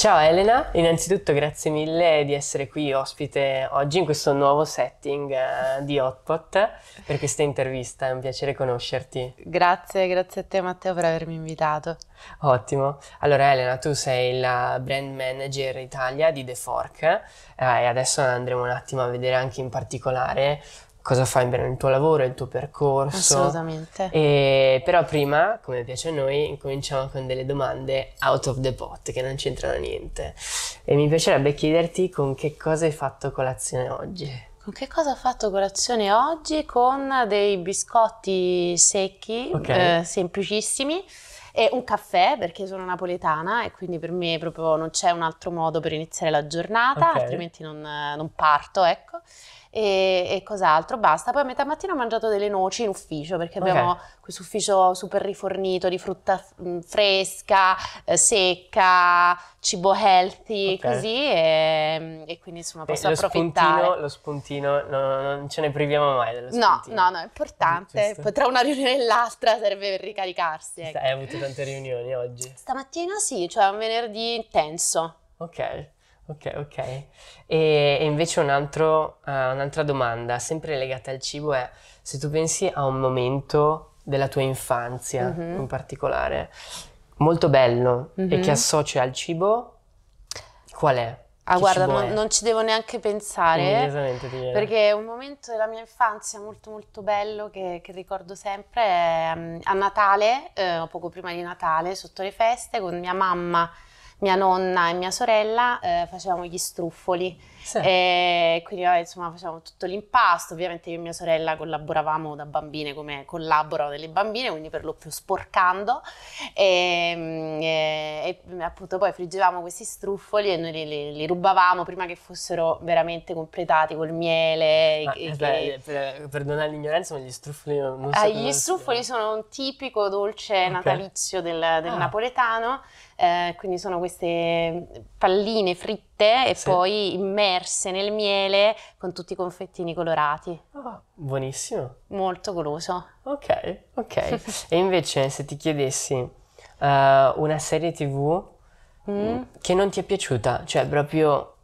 Ciao Elena, innanzitutto grazie mille di essere qui ospite oggi in questo nuovo setting uh, di Hotpot per questa intervista, è un piacere conoscerti. Grazie, grazie a te Matteo per avermi invitato. Ottimo. Allora Elena, tu sei la brand manager Italia di The Fork eh, e adesso andremo un attimo a vedere anche in particolare cosa fai bene nel tuo lavoro, il tuo percorso. Assolutamente. E, però prima, come piace a noi, cominciamo con delle domande out of the pot che non c'entrano niente. E mi piacerebbe chiederti con che cosa hai fatto colazione oggi. Con che cosa ho fatto colazione oggi? Con dei biscotti secchi, okay. eh, semplicissimi e un caffè perché sono napoletana e quindi per me proprio non c'è un altro modo per iniziare la giornata, okay. altrimenti non, non parto, ecco e, e, cos'altro, basta. Poi a metà mattina ho mangiato delle noci in ufficio perché abbiamo okay. questo ufficio super rifornito di frutta mm, fresca, eh, secca, cibo healthy, okay. così e, e, quindi insomma posso e lo approfittare. Spuntino, lo spuntino, no, no, non ce ne priviamo mai dello spuntino. No, no, no, è importante. Poi tra una riunione e l'altra serve per ricaricarsi. Ecco. Hai avuto tante riunioni oggi? Stamattina sì, cioè un venerdì intenso. Ok. Ok, ok. E, invece un altro, uh, un'altra domanda, sempre legata al cibo, è se tu pensi a un momento della tua infanzia mm-hmm. in particolare, molto bello mm-hmm. e mhm. che associa al cibo, qual è? Ah, che guarda, non, non, ci devo neanche pensare. Perché un momento della mia infanzia molto molto bello che, che ricordo sempre è mm, a Natale, eh, poco prima di Natale, sotto le feste, con mia mamma mia nonna e mia sorella eh, facevamo gli struffoli sì. E quindi vabbè, insomma facevamo tutto l'impasto, ovviamente io e mia sorella collaboravamo da bambine come collaborano delle bambine, quindi per lo più sporcando e, mm, e, e mm, appunto poi friggevamo questi struffoli e noi li, li, li, rubavamo prima che fossero veramente completati col miele. Ma, e, beh, per, perdonare l'ignoranza, ma gli struffoli non, non ah, so Gli struffoli sono. sono un tipico dolce okay. natalizio del, del ah. napoletano, eh, quindi sono queste palline fritte fritte e sì. poi immerse nel miele con tutti i confettini colorati. Oh, buonissimo. Molto goloso. Ok, ok. e invece se ti chiedessi uh, una serie tv mm. che non ti è piaciuta, cioè proprio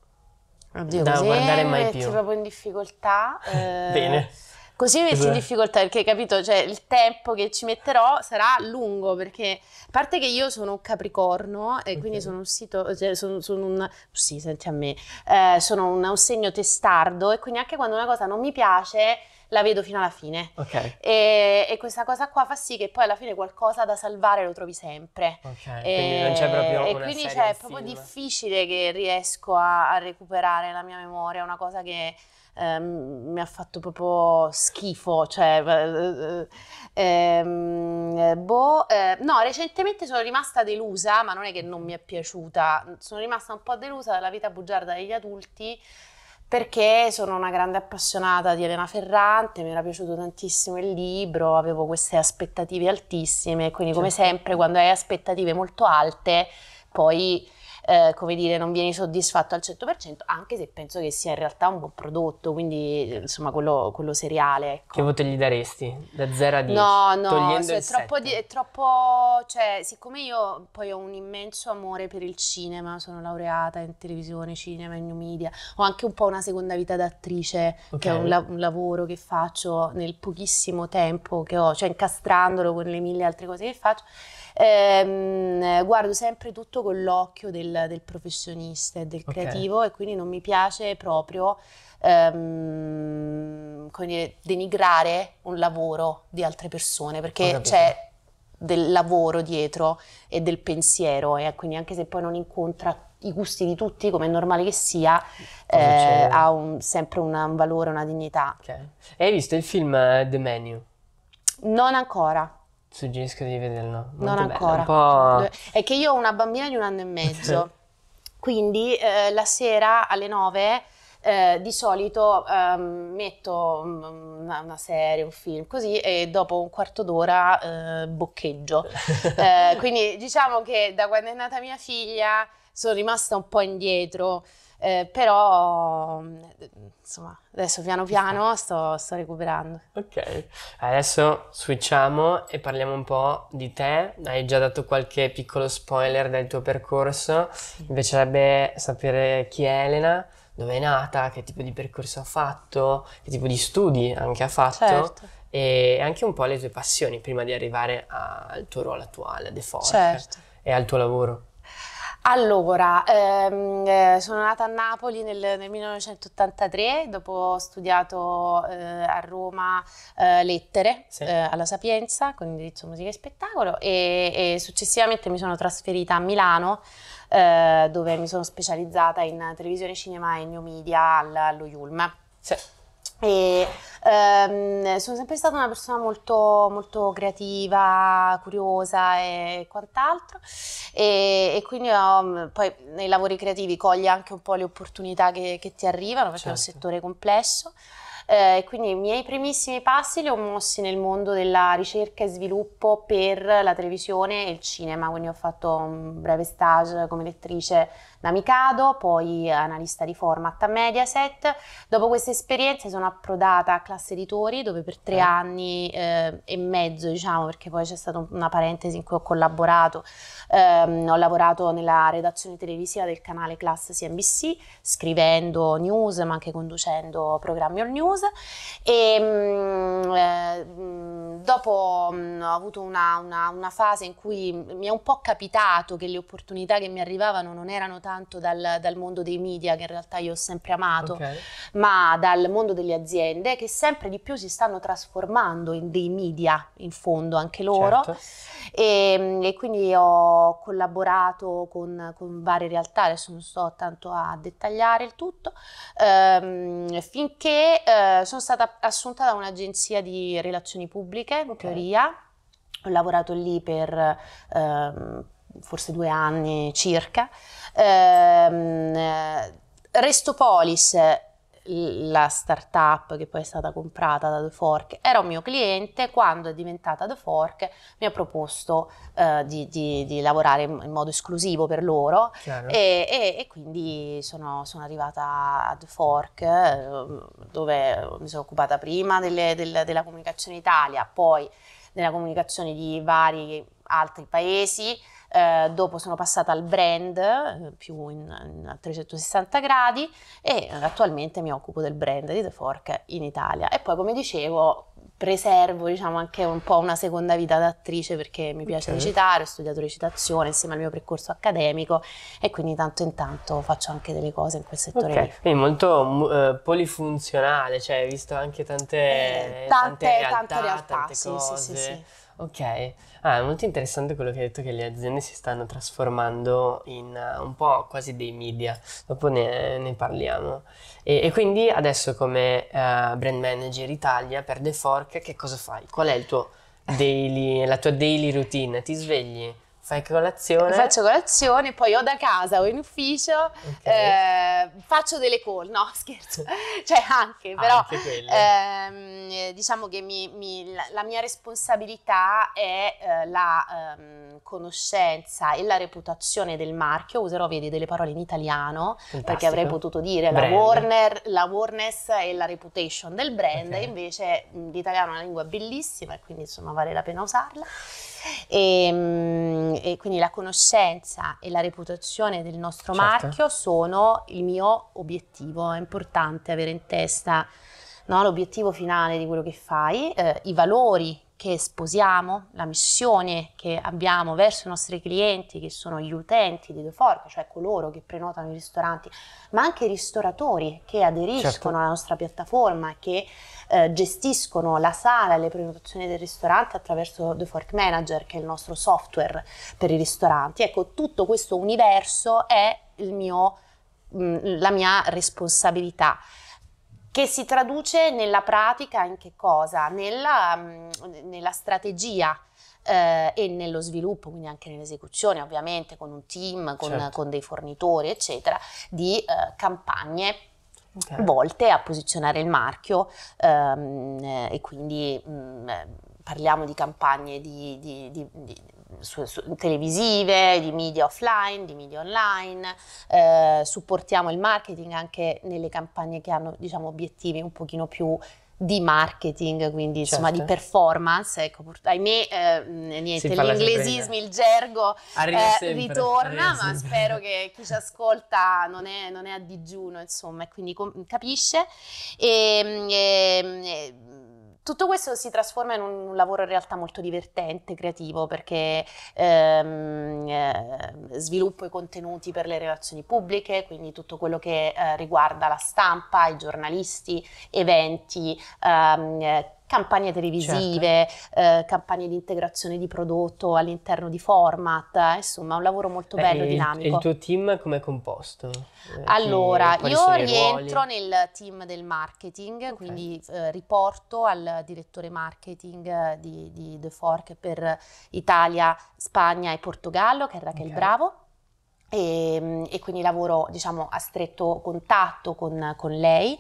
Oddio, da guardare mai eh, più. proprio in difficoltà. Eh... Bene. Così metti in difficoltà perché capito, cioè il tempo che ci metterò sarà lungo perché a parte che io sono un capricorno e quindi sono un sito, cioè sono, sono un, sì, senti a me, eh, sono un, un segno testardo e quindi anche quando una cosa non mi piace la vedo fino alla fine. Okay. E, e, questa cosa qua fa sì che poi alla fine qualcosa da salvare lo trovi sempre. Okay, e, quindi non eh, c'è proprio E quindi cioè, è proprio difficile che riesco a, a recuperare la mia memoria, una cosa che ehm, mi ha fatto proprio schifo, cioè, ehm, boh, eh, no, recentemente sono rimasta delusa, ma non è che non mi è piaciuta, sono rimasta un po' delusa dalla vita bugiarda degli adulti, perché sono una grande appassionata di Elena Ferrante, mi era piaciuto tantissimo il libro, avevo queste aspettative altissime, quindi come certo. sempre quando hai aspettative molto alte poi eh, come dire, non vieni soddisfatto al 100%, anche se penso che sia in realtà un buon prodotto, quindi insomma quello, quello seriale. Ecco. Che voto gli daresti? Da 0 a 10? No, no, se è, troppo di, è troppo, cioè siccome io poi ho un immenso amore per il cinema, sono laureata in televisione, cinema, e new media, ho anche un po' una seconda vita d'attrice, okay. che è un, la- un, lavoro che faccio nel pochissimo tempo che ho, cioè incastrandolo con le mille altre cose che faccio, ehm, guardo sempre tutto con l'occhio del, del professionista e del okay. creativo e quindi non mi piace proprio ehm, denigrare un lavoro di altre persone perché c'è del lavoro dietro e del pensiero e quindi anche se poi non incontra i gusti di tutti, come è normale che sia, eh, ha un, sempre una, un valore, una dignità. Okay. hai visto il film eh, The Menu? Non ancora. Suggerisco di vederlo. Molto non ancora. Bello, è che io ho una bambina di un anno e mezzo, quindi eh, la sera alle nove eh, di solito eh, metto mm, una, una, serie, un film, così e dopo un quarto d'ora eh, boccheggio. Eh, quindi diciamo che da quando è nata mia figlia sono rimasta un po' indietro, eh, però mm, insomma, adesso piano piano sto, sto recuperando. Ok, adesso switchiamo e parliamo un po' di te. Hai già dato qualche piccolo spoiler del tuo percorso. Mi piacerebbe sapere chi è Elena, dove è nata, che tipo di percorso ha fatto, che tipo di studi anche ha fatto. Certo. E anche un po' le tue passioni prima di arrivare al tuo ruolo attuale, a The Fork, certo. e al tuo lavoro. Allora, ehm, eh, sono nata a Napoli nel, nel 1983, dopo ho studiato eh, a Roma eh, lettere sì. eh, alla Sapienza con indirizzo musica e spettacolo e, e successivamente mi sono trasferita a Milano eh, dove mi sono specializzata in televisione, cinema e new media allo IULM. Sì. E, Ehm, sono sempre stata una persona molto, molto creativa, curiosa e quant'altro e, e quindi ho, mm, poi nei lavori creativi cogli anche un po' le opportunità che, che ti arrivano perché certo. è un certo. settore complesso. Eh, quindi i miei primissimi passi li ho mossi nel mondo della ricerca e sviluppo per la televisione e il cinema, quindi ho fatto un breve stage come lettrice da Mikado, poi analista di format a Mediaset. Dopo queste esperienze sono approdata a Classe Editori, dove per tre eh. anni eh, e mezzo, diciamo, perché poi c'è stata una parentesi in cui ho collaborato, ehm, ho lavorato nella redazione televisiva del canale Class CNBC, scrivendo news, ma anche conducendo programmi all news. E, mh, mm, eh, mm, dopo mh, mm, ho avuto una, una, una fase in cui mi è un po' capitato che le opportunità che mi arrivavano non erano tanto dal, dal, mondo dei media, che in realtà io ho sempre amato, okay. ma dal mondo delle aziende che sempre di più si stanno trasformando in dei media, in fondo anche loro. Certo. E, ehm, e, quindi ho collaborato con, con, varie realtà, adesso non sto tanto a dettagliare il tutto, ehm, finché eh, sono stata assunta da un'agenzia di relazioni pubbliche, in okay. teoria. Ho lavorato lì per... Ehm, forse due anni circa, Ehm, Restopolis, la startup che poi è stata comprata da The Fork, era un mio cliente, quando è diventata The Fork mi ha proposto eh, di, di, di, lavorare in modo esclusivo per loro e, e, e, quindi sono, sono, arrivata a The Fork ehm, dove mi sono occupata prima delle, del, della comunicazione Italia, poi della comunicazione di vari altri paesi eh, dopo sono passata al brand eh, più in, in, 360 gradi e eh, attualmente mi occupo del brand di The Fork in Italia. E poi come dicevo preservo diciamo anche un po' una seconda vita d'attrice perché mi piace okay. recitare, ho studiato recitazione insieme al mio percorso accademico e quindi tanto in tanto faccio anche delle cose in quel settore. Okay. Quindi molto eh, polifunzionale, cioè hai visto anche tante, eh, tante, tante realtà, tante, realtà, tante cose. Sì, sì, sì. Ok, ah, è molto interessante quello che hai detto che le aziende si stanno trasformando in uh, un po' quasi dei media, dopo ne, ne parliamo. E, e, quindi adesso come uh, brand manager Italia per The Fork che cosa fai? Qual è daily, la tua daily routine? Ti svegli? Fai colazione? Faccio colazione, poi o da casa o in ufficio, okay. eh, faccio delle call, no scherzo, cioè anche, però ah, anche ehm, diciamo che mi, mi, la, mia responsabilità è eh, la ehm, conoscenza e la reputazione del marchio, userò vedi delle parole in italiano Fantastico. perché avrei potuto dire brand. la Warner, la Warness e la reputation del brand, okay. invece l'italiano è una lingua bellissima e quindi insomma vale la pena usarla. E, ehm, e quindi la conoscenza e la reputazione del nostro certo. marchio sono il mio obiettivo, è importante avere in testa no, l'obiettivo finale di quello che fai, eh, i valori che sposiamo, la missione che abbiamo verso i nostri clienti, che sono gli utenti di DeFork, cioè coloro che prenotano i ristoranti, ma anche i ristoratori che aderiscono certo. alla nostra piattaforma, che eh, gestiscono la sala e le prenotazioni del ristorante attraverso DeFork Manager, che è il nostro software per i ristoranti. Ecco, tutto questo universo è mio, mh, mm, la mia responsabilità che si traduce nella pratica in che cosa? Nella, mm, nella strategia eh, e nello sviluppo, quindi anche nell'esecuzione ovviamente con un team, con, certo. con dei fornitori eccetera, di eh, campagne okay. volte a posizionare il marchio ehm, e quindi mh, mm, eh, parliamo di campagne di, di, di, di su, su, televisive, di media offline, di media online, eh, supportiamo il marketing anche nelle campagne che hanno diciamo, obiettivi un pochino più di marketing, quindi insomma di certo. performance, ecco, ahimè eh, niente, l'inglesismo, il gergo eh, ritorna, ma spero che chi ci ascolta non è, non è a digiuno, insomma, e quindi capisce. E, ehm, e, ehm, tutto questo si trasforma in un lavoro in realtà molto divertente, creativo, perché ehm, eh, sviluppo i contenuti per le relazioni pubbliche, quindi tutto quello che eh, riguarda la stampa, i giornalisti, eventi, ehm, campagne televisive, certo. eh, campagne di integrazione di prodotto all'interno di format, eh, insomma un lavoro molto bello, e dinamico. E il tuo team com'è composto? Eh, allora, chi, io rientro nel team del marketing, okay. quindi eh, riporto al direttore marketing eh, di, di The Fork per Italia, Spagna e Portogallo, che è Raquel okay. Bravo e, ehm, e, quindi lavoro diciamo, a stretto contatto con, con lei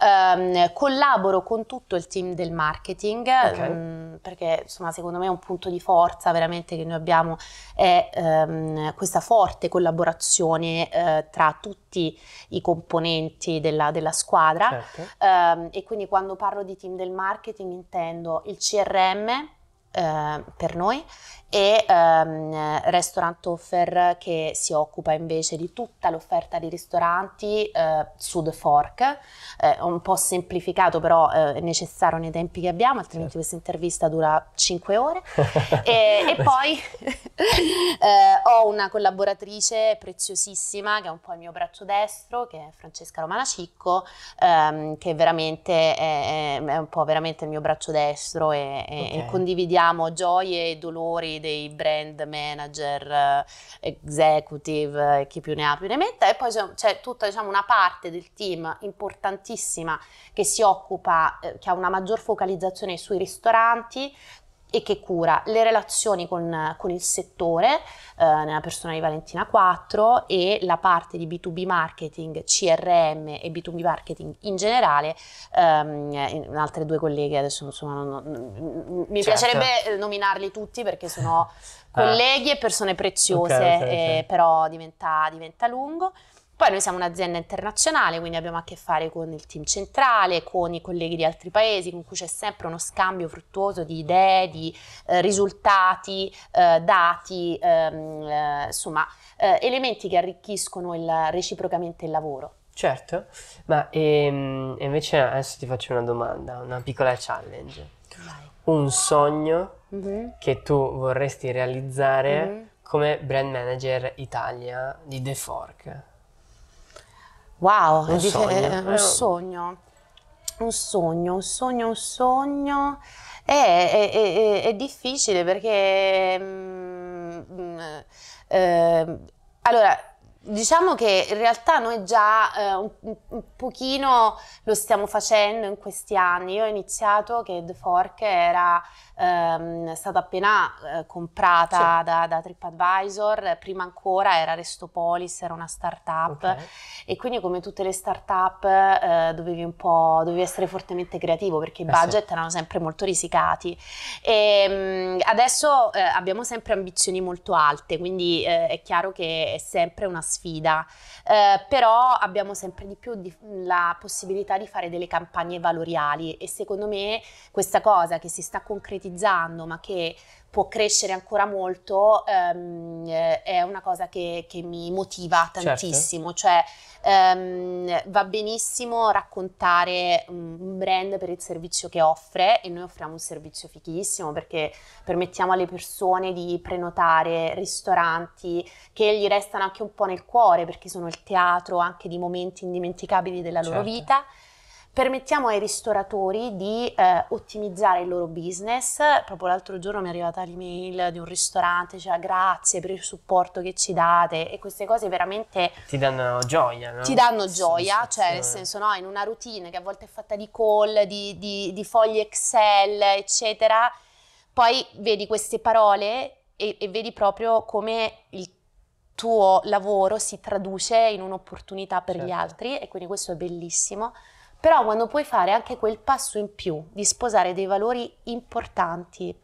um, collaboro con tutto il team del marketing okay. um, perché insomma secondo me un punto di forza veramente che noi abbiamo è um, questa forte collaborazione uh, tra tutti i componenti della, della squadra certo. e quindi quando parlo di team del marketing intendo il CRM Ehm, per noi e ehm, Restaurant Offer che si occupa invece di tutta l'offerta di ristoranti eh, su Fork, eh, un po' semplificato però eh, è necessario nei tempi che abbiamo, altrimenti certo. questa intervista dura 5 ore. e, e, poi eh, ho una collaboratrice preziosissima che è un po' il mio braccio destro, che è Francesca Romana Cicco, ehm, che veramente è, è, un po' veramente il mio braccio destro e, okay. e condividiamo vediamo gioie e dolori dei brand manager, eh, executive, eh, chi più ne ha più ne metta, e poi c'è tutta diciamo, una parte del team importantissima che si occupa, eh, che ha una maggior focalizzazione sui ristoranti, e che cura le relazioni con, con il settore eh, nella persona di Valentina 4 e la parte di B2B marketing, CRM e B2B marketing in generale, ehm, altre due colleghe adesso insomma non, non, mi certo. piacerebbe eh, nominarli tutti perché sono eh. colleghi e persone preziose, okay, okay, eh, okay. però diventa, diventa lungo. Poi noi siamo un'azienda internazionale, quindi abbiamo a che fare con il team centrale, con i colleghi di altri paesi, con cui c'è sempre uno scambio fruttuoso di idee, di eh, risultati, eh, dati, ehm, eh, insomma, eh, elementi che arricchiscono il, reciprocamente il lavoro. Certo, ma ehm, invece adesso ti faccio una domanda, una piccola challenge. Vai. Un sogno mm-hmm. che tu vorresti realizzare mm-hmm. come brand manager Italia di The Fork. Wow, un dice, è eh, un eh. sogno. Un sogno, un sogno, un sogno. È, è, è, è difficile perché... Mh, mm, mh, mm, eh, allora, Diciamo che in realtà noi già eh, un, un, pochino lo stiamo facendo in questi anni. Io ho iniziato che The Fork era ehm, stata appena eh, comprata sì. da, da, TripAdvisor, prima ancora era Restopolis, era una startup okay. e quindi come tutte le startup eh, dovevi un po' dovevi essere fortemente creativo perché i eh budget sì. erano sempre molto risicati. E, ehm, mh, adesso eh, abbiamo sempre ambizioni molto alte, quindi eh, è chiaro che è sempre una sfida sfida, eh, però abbiamo sempre di più di, la possibilità di fare delle campagne valoriali e secondo me questa cosa che si sta concretizzando ma che può crescere ancora molto ehm, è una cosa che, che mi motiva certo. tantissimo, certo. cioè ehm, va benissimo raccontare un brand per il servizio che offre e noi offriamo un servizio fichissimo perché permettiamo alle persone di prenotare ristoranti che gli restano anche un po' nel cuore perché sono il teatro anche di momenti indimenticabili della loro certo. vita Permettiamo ai ristoratori di eh, ottimizzare il loro business. Proprio l'altro giorno mi è arrivata l'email di un ristorante, cioè grazie per il supporto che ci date e queste cose veramente... Ti danno gioia, no? Ti danno gioia, cioè nel senso no, in una routine che a volte è fatta di call, di, di, di fogli Excel, eccetera, poi vedi queste parole e, e vedi proprio come il tuo lavoro si traduce in un'opportunità per certo. gli altri e quindi questo è bellissimo però quando puoi fare anche quel passo in più di sposare dei valori importanti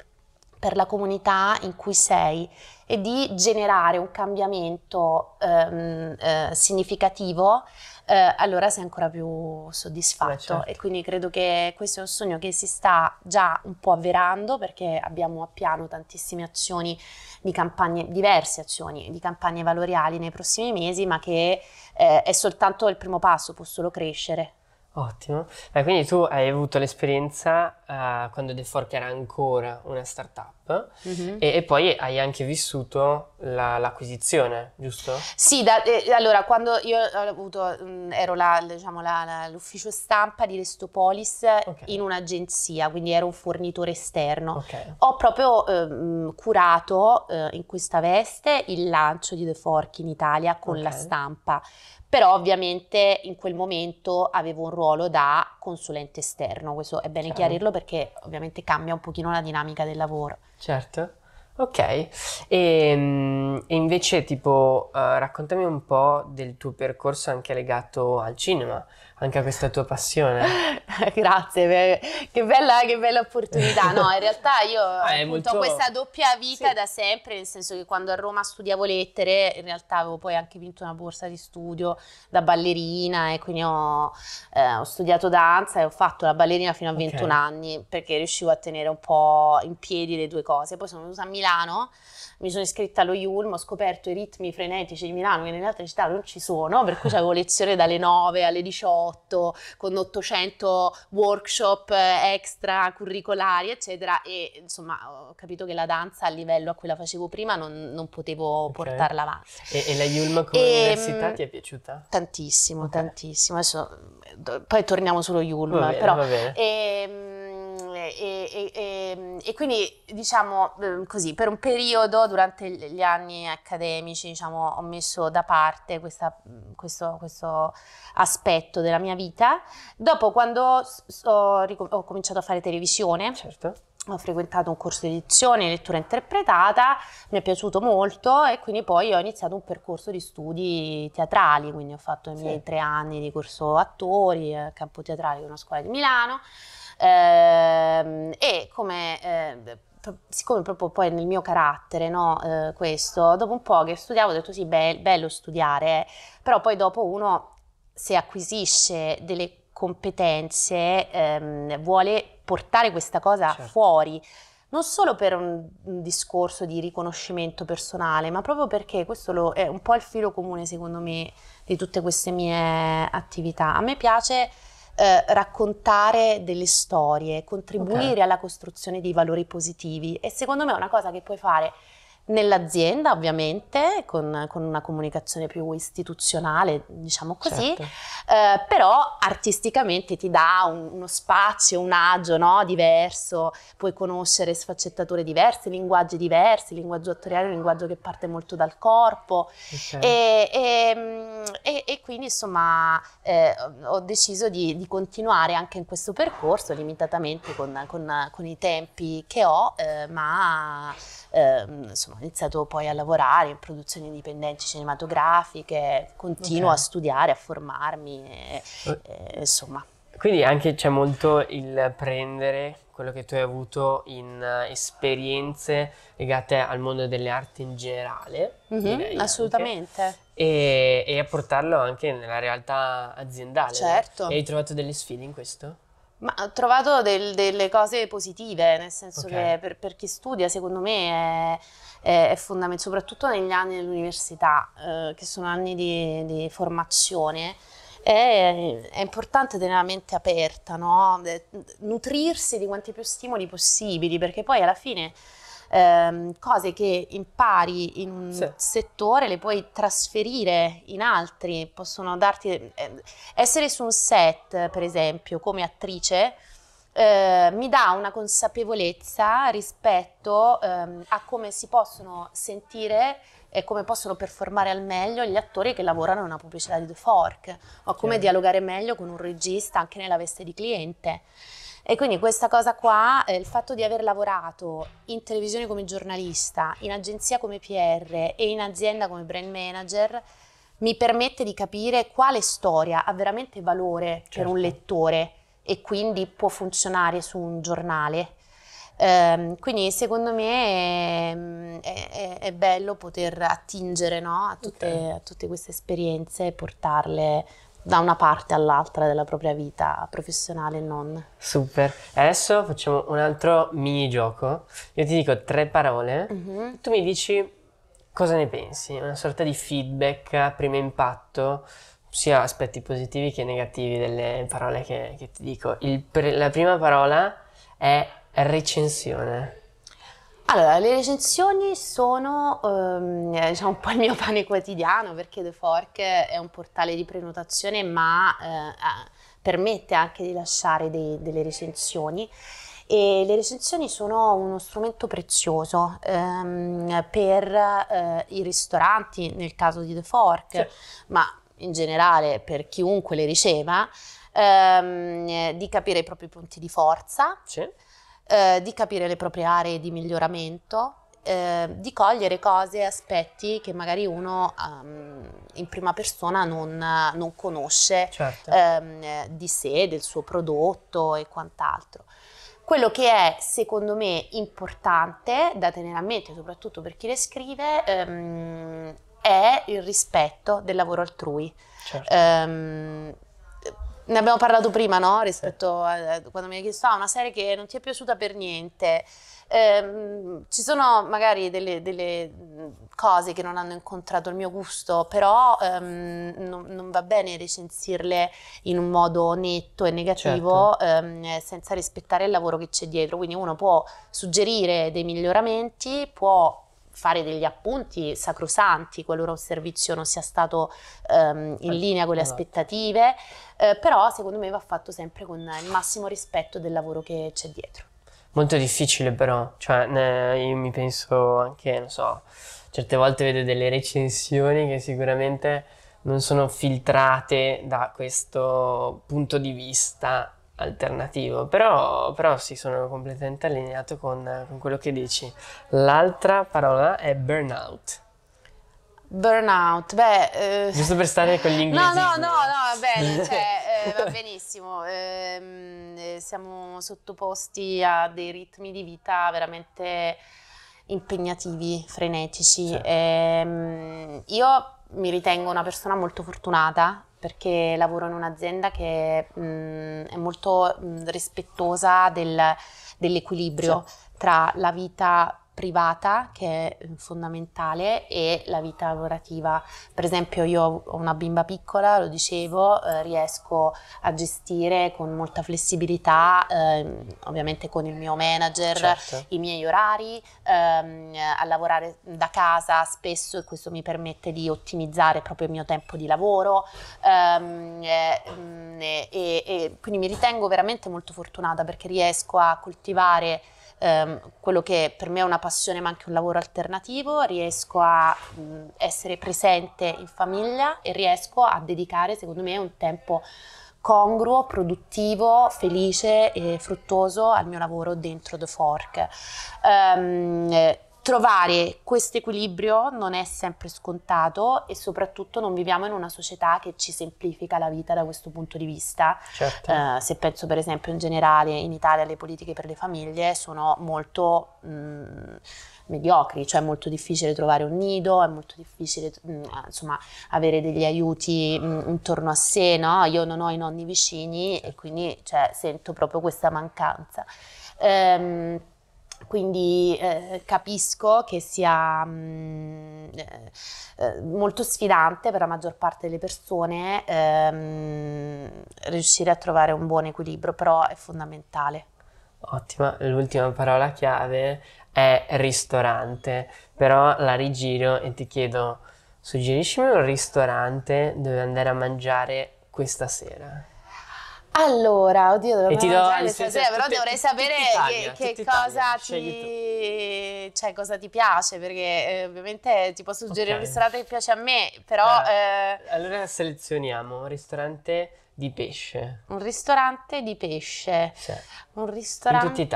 per la comunità in cui sei e di generare un cambiamento ehm, eh, significativo, eh, allora sei ancora più eh, soddisfatto. Beh, certo. E quindi credo che questo è un sogno che si sta già un po' avverando perché abbiamo a piano tantissime azioni di campagne, diverse azioni di campagne valoriali nei prossimi mesi, ma che eh, è soltanto il primo passo, può solo crescere. Ottimo. Beh, quindi tu hai avuto l'esperienza uh, quando The Fork era ancora una startup mm-hmm. e, e, poi hai anche vissuto la, l'acquisizione, giusto? Sì, da, eh, allora quando io avuto, mh, mm, ero la, diciamo, la, l'ufficio stampa di Restopolis okay. in un'agenzia, quindi ero un fornitore esterno. Okay. Ho proprio eh, curato eh, in questa veste il lancio di The Fork in Italia con okay. la stampa però ovviamente in quel momento avevo un ruolo da consulente esterno, questo è bene certo. chiarirlo perché ovviamente cambia un pochino la dinamica del lavoro. Certo. Ok, e, ehm, e invece tipo uh, raccontami un po' del tuo percorso anche legato al cinema, anche a questa tua passione. Grazie, che bella, che bella, opportunità. No, in realtà io ah, molto... ho questa doppia vita sì. da sempre, nel senso che quando a Roma studiavo lettere, in realtà avevo poi anche vinto una borsa di studio da ballerina e quindi ho, eh, ho studiato danza e ho fatto la ballerina fino a 21 okay. anni perché riuscivo a tenere un po' in piedi le due cose. Poi sono venuta a Milano, mi sono iscritta allo IULM, ho scoperto i ritmi frenetici di Milano che nelle altre città non ci sono, per cui avevo lezione dalle 9 alle 18 8 con 800 workshop eh, extra curricolari eccetera e insomma ho capito che la danza a livello a cui la facevo prima non, non potevo okay. portarla avanti. E, e la Yulm come e, ehm, università ti è piaciuta? Tantissimo, okay. tantissimo. Adesso, poi torniamo sullo Yulm, bene, però... E, e, e, e, quindi diciamo ehm, così, per un periodo durante gli anni accademici diciamo, ho messo da parte questa, questo, questo, aspetto della mia vita. Dopo quando ho, ho cominciato a fare televisione, certo ho frequentato un corso di edizione, lettura interpretata, mi è piaciuto molto e quindi poi ho iniziato un percorso di studi teatrali, quindi ho fatto i miei sì. tre anni di corso attori a eh, Campo Teatrale, che una scuola di Milano. Ehm, e come... Eh, siccome proprio poi nel mio carattere, no, eh, questo, dopo un po' che studiavo ho detto sì, be- bello studiare, però poi dopo uno se acquisisce delle competenze ehm, vuole portare questa cosa certo. fuori, non solo per un, un, discorso di riconoscimento personale, ma proprio perché questo lo, è un po' il filo comune secondo me di tutte queste mie attività. A me piace eh, raccontare delle storie, contribuire okay. alla costruzione dei valori positivi e secondo me è una cosa che puoi fare nell'azienda ovviamente con, con, una comunicazione più istituzionale diciamo così certo. eh, però artisticamente ti dà un, uno spazio un agio no? diverso puoi conoscere sfaccettature diverse linguaggi diversi linguaggio attoriale un linguaggio che parte molto dal corpo okay. e, e, e, e, quindi insomma eh, ho deciso di, di, continuare anche in questo percorso limitatamente con, con, con i tempi che ho eh, ma eh, insomma insomma, ho iniziato poi a lavorare in produzioni indipendenti cinematografiche, continuo okay. a studiare, a formarmi, e, uh. e, insomma. Quindi anche c'è molto il prendere quello che tu hai avuto in uh, esperienze legate al mondo delle arti in generale. Mm-hmm, assolutamente. Anche, e, e a portarlo anche nella realtà aziendale. Certo. E hai trovato delle sfide in questo? Ma ho trovato del, delle cose positive, nel senso okay. che per, per, chi studia, secondo me, è, è, è fondamentale, soprattutto negli anni dell'università, eh, che sono anni di, di formazione. È, è, importante tenere la mente aperta, no? nutrirsi di quanti più stimoli possibili, perché poi alla fine ehm, cose che impari in un sì. settore le puoi trasferire in altri, possono darti... Eh, essere su un set, per esempio, come attrice, eh, mi dà una consapevolezza rispetto ehm, a come si possono sentire e come possono performare al meglio gli attori che lavorano in una pubblicità di The Fork o come okay. dialogare meglio con un regista anche nella veste di cliente. E quindi questa cosa qua, eh, il fatto di aver lavorato in televisione come giornalista, in agenzia come PR e in azienda come brand manager, mi permette di capire quale storia ha veramente valore certo. per un certo. lettore e quindi può funzionare su un giornale. Um, quindi secondo me ehm, è, è, è bello poter attingere no? a, tutte, okay. a, tutte, queste esperienze e portarle da una parte all'altra della propria vita professionale e non. Super. Adesso facciamo un altro mini gioco. Io ti dico tre parole, mm-hmm. tu mi dici cosa ne pensi, una sorta di feedback a primo impatto, sia aspetti positivi che negativi delle parole che, che ti dico. Pr- la prima parola è recensione. Allora, le recensioni sono ehm, diciamo un po' il mio pane quotidiano perché The Fork è un portale di prenotazione ma eh, eh, permette anche di lasciare dei, delle recensioni e le recensioni sono uno strumento prezioso ehm, per eh, i ristoranti nel caso di The Fork, sì. ma in generale per chiunque le riceva, ehm, di capire i propri punti di forza. Sì eh, di capire le proprie aree di miglioramento, eh, di cogliere cose e aspetti che magari uno um, in prima persona non, non conosce certo. ehm, di sé, del suo prodotto e quant'altro. Quello che è secondo me importante da tenere a mente, soprattutto per chi le scrive, ehm, è il rispetto del lavoro altrui. Certo. Um, ne abbiamo parlato prima, no? Rispetto a, quando mi hai chiesto, ah, una serie che non ti è piaciuta per niente. Eh, ci sono magari delle, delle, cose che non hanno incontrato il mio gusto, però ehm, non, non, va bene recensirle in un modo netto e negativo certo. ehm, senza rispettare il lavoro che c'è dietro. Quindi uno può suggerire dei miglioramenti, può fare degli appunti sacrosanti qualora un servizio non sia stato ehm, in eh, linea con le esatto. aspettative, eh, però secondo me va fatto sempre con il massimo rispetto del lavoro che c'è dietro. Molto difficile però, cioè ne, io mi penso anche, non so, certe volte vedo delle recensioni che sicuramente non sono filtrate da questo punto di vista alternativo, però, però sì, sono completamente allineato con, con quello che dici. L'altra parola è burnout. Burnout, beh... Eh... Giusto per stare con gli inglesi. No, no, no, no, va bene, cioè, eh, va benissimo. Ehm, eh, siamo sottoposti a dei ritmi di vita veramente impegnativi, frenetici. Certo. io mi ritengo una persona molto fortunata perché lavoro in un'azienda che mh, è molto mh, rispettosa del, dell'equilibrio certo. tra la vita privata che è eh, fondamentale e la vita lavorativa. Per esempio io ho una bimba piccola, lo dicevo, eh, riesco a gestire con molta flessibilità, eh, ovviamente con il mio manager, certo. i miei orari, ehm, a lavorare da casa spesso e questo mi permette di ottimizzare proprio il mio tempo di lavoro ehm, eh, mm, e, e, e quindi mi ritengo veramente molto fortunata perché riesco a coltivare ehm, quello che per me è una passione ma anche un lavoro alternativo, riesco a mh, essere presente in famiglia e riesco a dedicare secondo me un tempo congruo, produttivo, felice e fruttuoso al mio lavoro dentro The Fork. Um, trovare questo equilibrio non è sempre scontato e soprattutto non viviamo in una società che ci semplifica la vita da questo punto di vista. Certo. Eh, se penso per esempio in generale in Italia le politiche per le famiglie sono molto mh, mm, mediocri, cioè è molto difficile trovare un nido, è molto difficile mh, mm, insomma, avere degli aiuti mh, mm, intorno a sé, no? io non ho i nonni vicini e quindi cioè, sento proprio questa mancanza. Ehm, quindi eh, capisco che sia mh, mm, eh, eh, molto sfidante per la maggior parte delle persone ehm, riuscire a trovare un buon equilibrio, però è fondamentale. Ottima, l'ultima parola chiave è ristorante, però la rigiro e ti chiedo, suggeriscimi un ristorante dove andare a mangiare questa sera. Allora, oddio, dovrei sapere, stasera, però dovrei sapere che, che cosa, ti, cioè, cosa ti piace, perché eh, ovviamente ti posso suggerire okay. un ristorante che piace a me, però... Eh, eh... Allora selezioniamo un ristorante di pesce. Un ristorante di pesce. Sì. Un ristorante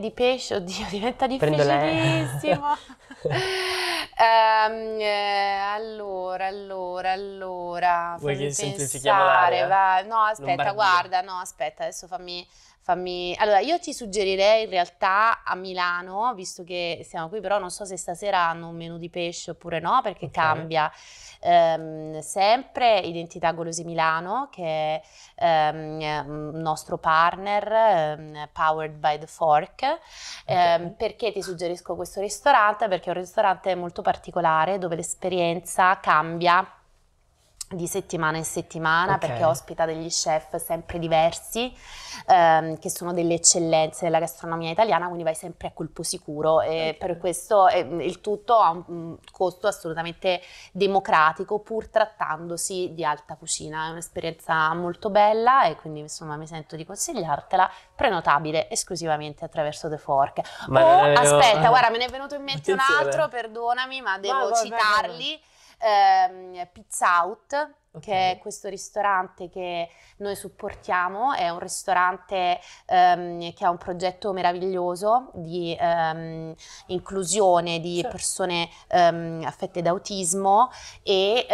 di pesce, oddio, diventa difficilissimo. um, eh, allora, allora, allora. Vuoi che pensare, semplifichiamo Va... No, aspetta, Lombardia. guarda, no, aspetta, adesso fammi Fammi... Allora, io ti suggerirei in realtà a Milano, visto che siamo qui, però non so se stasera hanno un menù di pesce oppure no, perché okay. cambia ehm, sempre Identità Golosi Milano, che è ehm, un nostro partner, ehm, powered by the fork. Okay. Ehm, perché ti suggerisco questo ristorante? Perché è un ristorante molto particolare dove l'esperienza cambia di settimana in settimana okay. perché ospita degli chef sempre diversi ehm, che sono delle eccellenze della gastronomia italiana quindi vai sempre a colpo sicuro e okay. per questo eh, il tutto ha un costo assolutamente democratico pur trattandosi di alta cucina è un'esperienza molto bella e quindi insomma mi sento di consigliartela prenotabile esclusivamente attraverso The Fork ma oh, eh, o, aspetta guarda me ne è venuto in mente Attenzione. un altro perdonami ma devo ma, citarli va, va, va ehm, Pizza Out, Okay. che è questo ristorante che noi supportiamo, è un ristorante um, che ha un progetto meraviglioso di um, inclusione di certo. persone um, affette da autismo e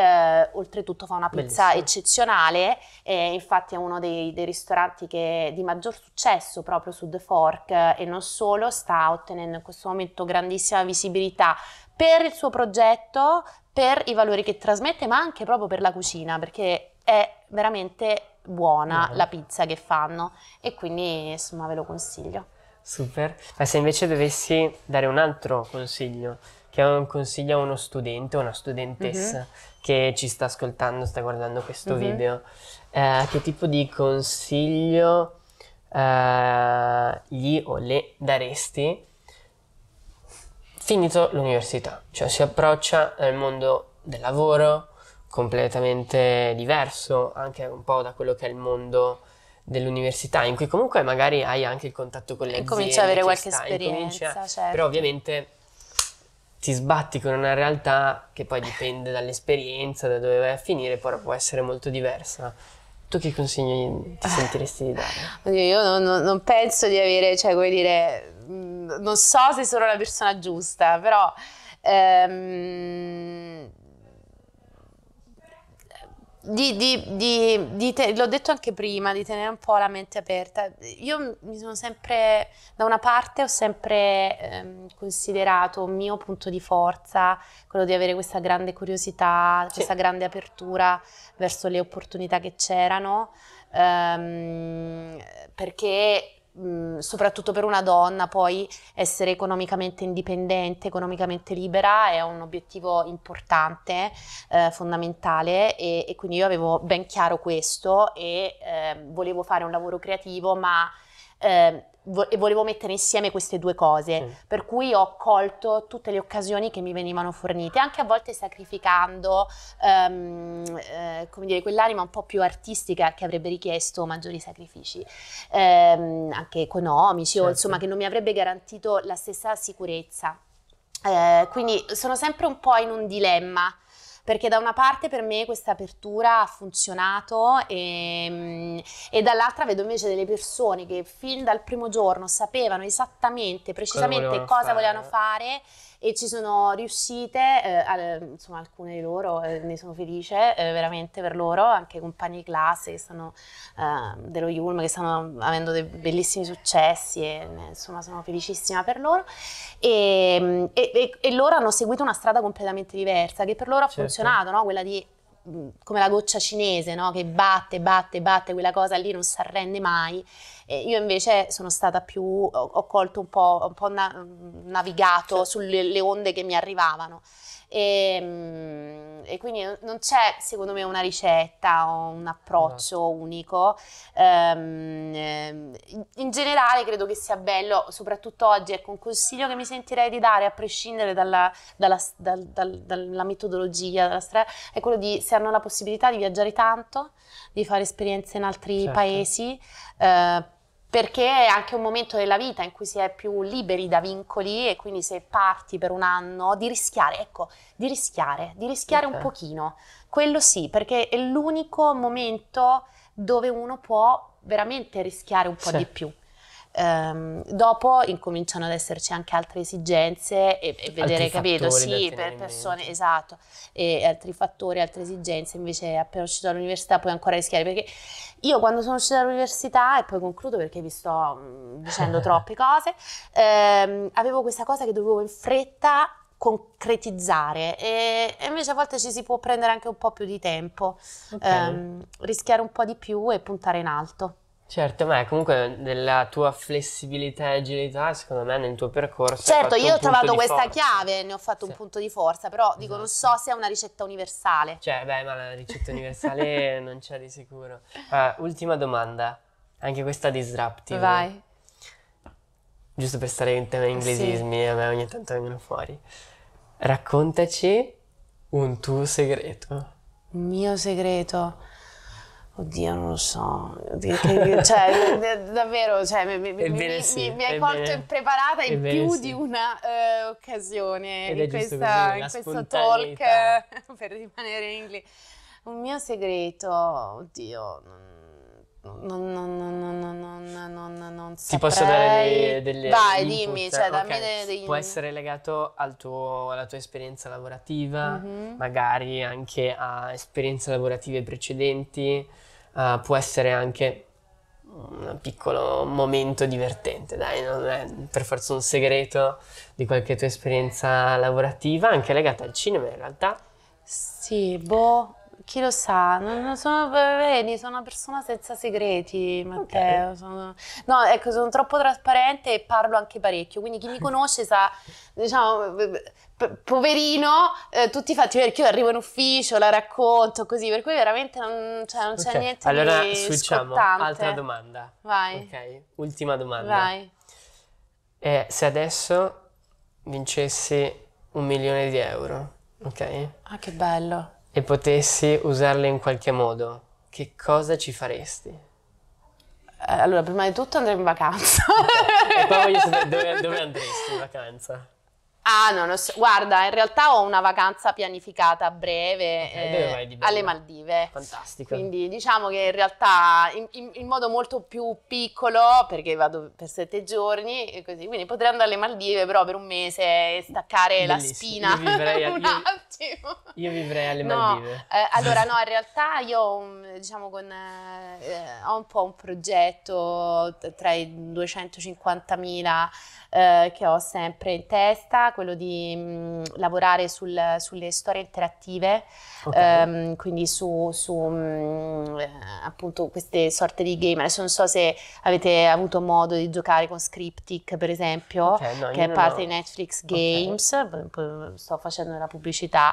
uh, oltretutto fa una pizza Bellissimo. eccezionale, e infatti è uno dei, dei ristoranti di maggior successo proprio su The Fork e non solo, sta ottenendo in questo momento grandissima visibilità per il suo progetto, per i valori che trasmette, ma anche proprio per la cucina, perché è veramente buona no. la pizza che fanno e quindi insomma ve lo consiglio. Super, ma se invece dovessi dare un altro consiglio, che è un consiglio a uno studente o una studentessa mm-hmm. che ci sta ascoltando, sta guardando questo mm-hmm. video, eh, che tipo di consiglio eh, gli o le daresti finito l'università, cioè si approccia al mondo del lavoro completamente diverso anche un po' da quello che è il mondo dell'università, in cui comunque magari hai anche il contatto con le e aziende. Cominci ad avere qualche sta, esperienza, certo. Però ovviamente ti sbatti con una realtà che poi dipende dall'esperienza, da dove vai a finire, però può essere molto diversa. Tu che consigli ti sentiresti di dare? Io non, non penso di avere, cioè, come dire, Mm, non so se sono la persona giusta, però... Ehm, di, di, di, di te, l'ho detto anche prima, di tenere un po' la mente aperta. Io mi sono sempre, da una parte ho sempre ehm, considerato un mio punto di forza quello di avere questa grande curiosità, sì. questa grande apertura verso le opportunità che c'erano, ehm, perché soprattutto per una donna, poi essere economicamente indipendente, economicamente libera è un obiettivo importante, eh, fondamentale e, e, quindi io avevo ben chiaro questo e eh, volevo fare un lavoro creativo, ma eh, e volevo mettere insieme queste due cose, mm. per cui ho colto tutte le occasioni che mi venivano fornite, anche a volte sacrificando um, eh, come dire, quell'anima un po' più artistica che avrebbe richiesto maggiori sacrifici, ehm, anche economici, certo. o insomma che non mi avrebbe garantito la stessa sicurezza. Eh, quindi sono sempre un po' in un dilemma perché da una parte per me questa apertura ha funzionato e, ehm, e dall'altra vedo invece delle persone che fin dal primo giorno sapevano esattamente, precisamente cosa volevano fare, cosa volevano fare e ci sono riuscite, eh, insomma alcune di loro eh, ne sono felice eh, veramente per loro, anche compagni di classe che stanno, ehm, dello Yulm che stanno avendo dei bellissimi successi e insomma sono felicissima per loro mm, e, e, e loro hanno seguito una strada completamente diversa che per loro ha certo. funzionato, no? quella di come la goccia cinese, no? che batte, batte, batte, quella cosa lì non si arrende mai. E io invece sono stata più, ho, ho colto un po', un po' na- navigato cioè sulle onde che mi arrivavano. E, ehm, e quindi non c'è, secondo me, una ricetta o un approccio no. Esatto. unico. Um, in generale credo che sia bello, soprattutto oggi, ecco un consiglio che mi sentirei di dare, a prescindere dalla, dalla, dal, dal, dalla metodologia, dalla stra- è quello di se hanno la possibilità di viaggiare tanto, di fare esperienze in altri certo. paesi. Uh, perché è anche un momento della vita in cui si è più liberi da vincoli e quindi se parti per un anno di rischiare, ecco, di rischiare, di rischiare okay. un pochino. Quello sì, perché è l'unico momento dove uno può veramente rischiare un po' sì. di più. Um, dopo incominciano ad esserci anche altre esigenze e, e vedere, altri capito? Sì, per persone, esatto, e altri fattori, altre esigenze, invece appena uscito dall'università puoi ancora rischiare, perché io quando sono uscita dall'università, e poi concludo perché vi sto mm, dicendo troppe cose, ehm, avevo questa cosa che dovevo in fretta concretizzare e, e, invece a volte ci si può prendere anche un po' più di tempo, okay. ehm, rischiare un po' di più e puntare in alto. Certo, ma comunque nella tua flessibilità e agilità, secondo me nel tuo percorso... Certo, io ho trovato questa forza. chiave, ne ho fatto sì. un punto di forza, però esatto. dico, non so esatto. se è una ricetta universale. Cioè, beh, ma la ricetta universale non c'è di sicuro. Allora, ah, ultima domanda, anche questa disruptive. Vai. Giusto per stare in tema inglesismi, sì. a me ogni tanto vengono fuori. Raccontaci un tuo segreto. Il mio segreto? Oddio, non lo so, cioè, davvero, cioè, mi, mi, mi, sì, mi, hai colto impreparata in più sì. di una uh, occasione Ed in, questa, così, in questo talk per rimanere in inglese. Un mio segreto, oddio, non, non, non, non Ti posso dare dei, delle Vai, input. dimmi, cioè, okay. dammi degli... Può essere legato al tuo, alla tua esperienza lavorativa, mm-hmm. magari anche a esperienze lavorative precedenti uh, può essere anche un piccolo momento divertente, dai, non è per forza un segreto di qualche tua esperienza lavorativa, anche legata al cinema in realtà. Sì, boh, chi lo sa, non sono, eh, vedi, sono una persona senza segreti, Matteo. Okay. Sono, no, ecco, sono troppo trasparente e parlo anche parecchio, quindi chi mi conosce sa, diciamo, poverino, eh, tutti fatti perché io arrivo in ufficio, la racconto così, per cui veramente non, cioè, non c'è okay. niente allora, di switchiamo. Scottante. Altra domanda. Vai. Ok, ultima domanda. Vai. Eh, se adesso vincessi un milione di euro, ok? Ah, che bello. E potessi usarle in qualche modo, che cosa ci faresti? Eh, allora, prima di tutto andrei in vacanza. Okay. e poi voglio sapere dove, dove andresti in vacanza. Ah, no, no, guarda, in realtà ho una vacanza pianificata a breve okay, eh, alle Maldive. Fantastico. Quindi diciamo che in realtà in, in, in modo molto più piccolo, perché vado per sette giorni e così, quindi potrei andare alle Maldive però per un mese e staccare Bellissimo. la spina io vivrei, un io, attimo. Io vivrei alle Maldive. eh, allora no, in realtà io diciamo con, eh, ho un po' un progetto tra i 250.000 eh, che ho sempre in testa, quello di mh, mm, lavorare sul, sulle storie interattive, okay. ehm, quindi su, su mh, mm, eh, appunto queste sorte di game. Adesso non so se avete avuto modo di giocare con Scriptic, per esempio, okay, no, che è parte no. di Netflix Games, okay. sto facendo la pubblicità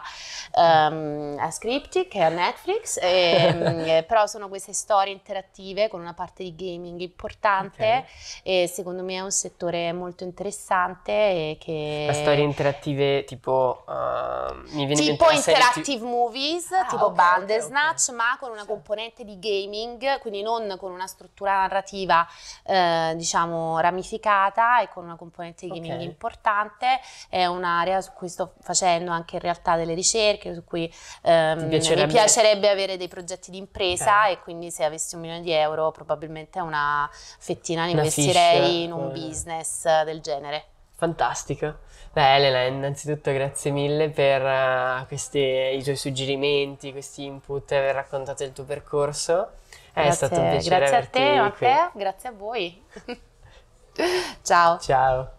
um, a Scriptic e a Netflix, e, ehm, eh, però sono queste storie interattive con una parte di gaming importante e secondo me è un settore molto interessante e che... La storie interattive tipo... Uh, mi viene tipo interactive t- movies, ah, tipo okay, Bandersnatch, okay, okay. ma con una sì. componente di gaming, quindi non con una struttura narrativa eh, diciamo ramificata e con una componente di gaming importante. È un'area su cui sto facendo anche in realtà delle ricerche, su cui ehm, piacerebbe... mi piacerebbe avere dei progetti di impresa e quindi se avessi un milione di euro probabilmente una fettina ne investirei in un eh. business del del genere. Fantastico. Beh Elena, innanzitutto grazie mille per uh, questi, i tuoi suggerimenti, questi input, aver raccontato il tuo percorso. È grazie, stato un piacere. Grazie a te, Matteo, grazie a voi. Ciao. Ciao.